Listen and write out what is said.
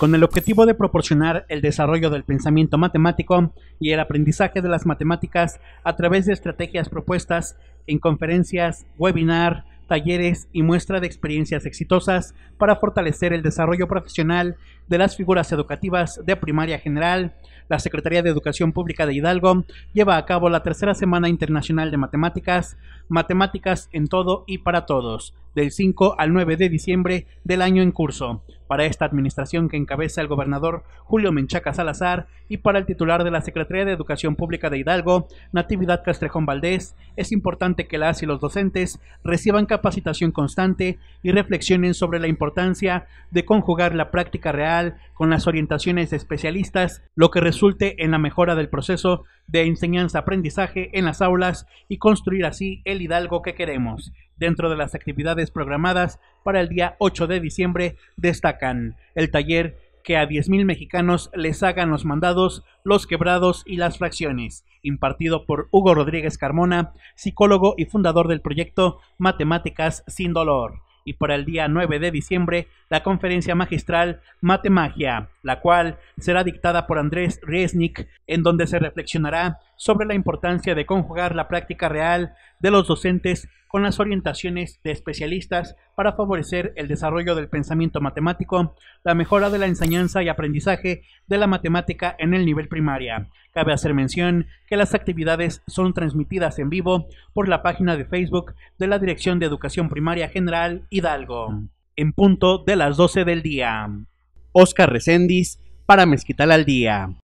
con el objetivo de proporcionar el desarrollo del pensamiento matemático y el aprendizaje de las matemáticas a través de estrategias propuestas en conferencias, webinar, talleres y muestra de experiencias exitosas para fortalecer el desarrollo profesional de las figuras educativas de primaria general. La Secretaría de Educación Pública de Hidalgo lleva a cabo la tercera Semana Internacional de Matemáticas, Matemáticas en todo y para todos, del 5 al 9 de diciembre del año en curso, para esta administración que encabeza el gobernador Julio Menchaca Salazar y para el titular de la Secretaría de Educación Pública de Hidalgo, Natividad Castrejón Valdés, es importante que las y los docentes reciban capacitación constante y reflexionen sobre la importancia de conjugar la práctica real con las orientaciones especialistas, lo que resulte en la mejora del proceso de enseñanza-aprendizaje en las aulas y construir así el Hidalgo que queremos. Dentro de las actividades programadas para el día 8 de diciembre destacan el taller que a 10.000 mexicanos les hagan los mandados, los quebrados y las fracciones, impartido por Hugo Rodríguez Carmona, psicólogo y fundador del proyecto Matemáticas sin Dolor. Y para el día 9 de diciembre, la conferencia magistral Matemagia, la cual será dictada por Andrés Riesnik, en donde se reflexionará sobre la importancia de conjugar la práctica real de los docentes con las orientaciones de especialistas para favorecer el desarrollo del pensamiento matemático, la mejora de la enseñanza y aprendizaje de la matemática en el nivel primaria. Cabe hacer mención que las actividades son transmitidas en vivo por la página de Facebook de la Dirección de Educación Primaria General Hidalgo, en punto de las 12 del día. Oscar Recendis para Mezquital al Día.